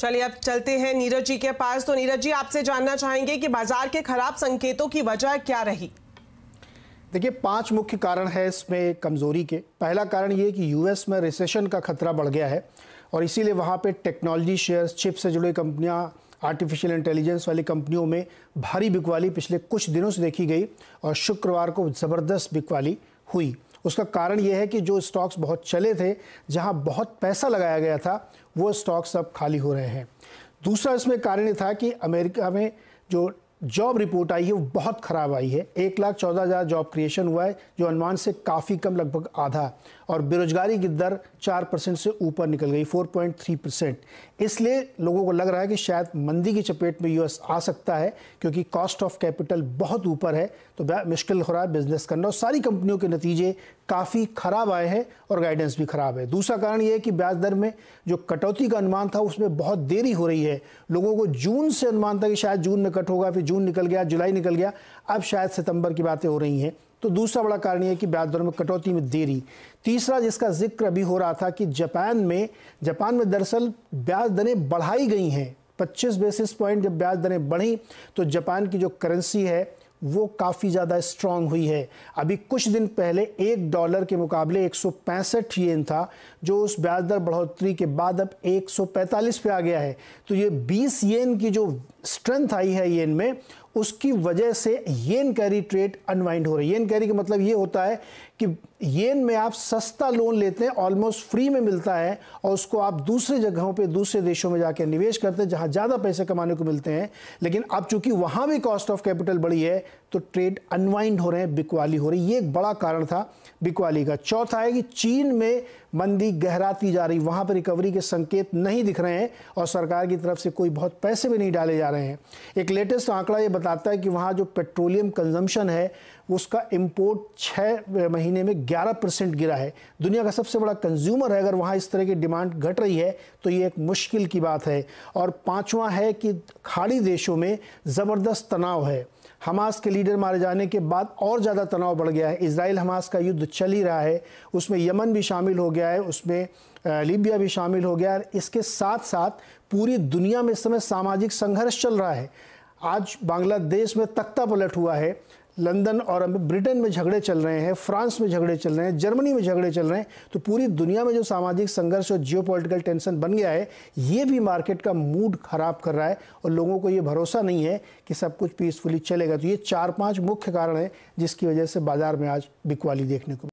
चलिए अब चलते हैं नीरज जी के पास तो नीरज जी आपसे जानना चाहेंगे कि बाजार के खराब संकेतों की वजह क्या रही देखिए पांच मुख्य कारण है इसमें कमज़ोरी के पहला कारण ये कि यूएस में रिसेशन का खतरा बढ़ गया है और इसीलिए वहाँ पे टेक्नोलॉजी शेयर्स चिप से जुड़े कंपनियाँ आर्टिफिशियल इंटेलिजेंस वाली कंपनियों में भारी बिकवाली पिछले कुछ दिनों से देखी गई और शुक्रवार को ज़बरदस्त बिकवाली हुई उसका कारण यह है कि जो स्टॉक्स बहुत चले थे जहाँ बहुत पैसा लगाया गया था वो स्टॉक्स अब खाली हो रहे हैं दूसरा इसमें कारण ये था कि अमेरिका में जो जॉब रिपोर्ट आई है वो बहुत ख़राब आई है एक लाख चौदह हज़ार जॉब क्रिएशन हुआ है जो अनुमान से काफ़ी कम लगभग आधा और बेरोजगारी की दर चार परसेंट से ऊपर निकल गई फोर पॉइंट थ्री परसेंट इसलिए लोगों को लग रहा है कि शायद मंदी की चपेट में यूएस आ सकता है क्योंकि कॉस्ट ऑफ कैपिटल बहुत ऊपर है तो मुश्किल हो रहा है बिजनेस करना और सारी कंपनियों के नतीजे काफ़ी ख़राब आए हैं और गाइडेंस भी ख़राब है दूसरा कारण ये है कि ब्याज दर में जो कटौती का अनुमान था उसमें बहुत देरी हो रही है लोगों को जून से अनुमान था कि शायद जून में कट होगा फिर जून निकल गया जुलाई निकल गया अब शायद सितंबर की बातें हो रही हैं तो दूसरा बड़ा कारण यह कि ब्याज दरों में कटौती में देरी तीसरा जिसका जिक्र अभी हो रहा था कि जापान में जापान में दरअसल ब्याज दरें बढ़ाई गई हैं 25 बेसिस पॉइंट जब ब्याज दरें बढ़ी तो जापान की जो करेंसी है वो काफ़ी ज़्यादा स्ट्रांग हुई है अभी कुछ दिन पहले एक डॉलर के मुकाबले एक सौ पैंसठ येन था जो उस ब्याज दर बढ़ोतरी के बाद अब एक सौ पे आ गया है तो ये बीस येन की जो स्ट्रेंथ आई है येन में उसकी वजह से येन कैरी ट्रेड अनवाइंड हो रही है येन कैरी का मतलब ये होता है कि येन में आप सस्ता लोन लेते हैं ऑलमोस्ट फ्री में मिलता है और उसको आप दूसरे जगहों पे दूसरे देशों में जाकर निवेश करते हैं जहां ज़्यादा पैसे कमाने को मिलते हैं लेकिन अब चूंकि वहां भी कॉस्ट ऑफ कैपिटल बढ़ी है तो ट्रेड अनवाइंड हो रहे हैं बिकवाली हो रही है ये एक बड़ा कारण था बिकवाली का चौथा है कि चीन में मंदी गहराती जा रही वहाँ पर रिकवरी के संकेत नहीं दिख रहे हैं और सरकार की तरफ से कोई बहुत पैसे भी नहीं डाले जा रहे हैं एक लेटेस्ट आंकड़ा ये बताता है कि वहाँ जो पेट्रोलियम कंजम्पशन है उसका इम्पोर्ट छः महीने में ग्यारह परसेंट गिरा है दुनिया का सबसे बड़ा कंज्यूमर है अगर वहाँ इस तरह की डिमांड घट रही है तो ये एक मुश्किल की बात है और पाँचवा है कि खाड़ी देशों में ज़बरदस्त तनाव है हमास के लीडर मारे जाने के बाद और ज़्यादा तनाव बढ़ गया है इसराइल हमास का युद्ध चल ही रहा है उसमें यमन भी शामिल हो गया गया है उसमें लीबिया भी शामिल हो गया है इसके साथ साथ पूरी दुनिया में इस समय सामाजिक संघर्ष चल रहा है आज बांग्लादेश में तख्ता पलट हुआ है लंदन और ब्रिटेन में झगड़े चल रहे हैं फ्रांस में झगड़े चल रहे हैं जर्मनी में झगड़े चल रहे हैं तो पूरी दुनिया में जो सामाजिक संघर्ष और जियो टेंशन बन गया है ये भी मार्केट का मूड खराब कर रहा है और लोगों को ये भरोसा नहीं है कि सब कुछ पीसफुली चलेगा तो ये चार पांच मुख्य कारण हैं जिसकी वजह से बाजार में आज बिकवाली देखने को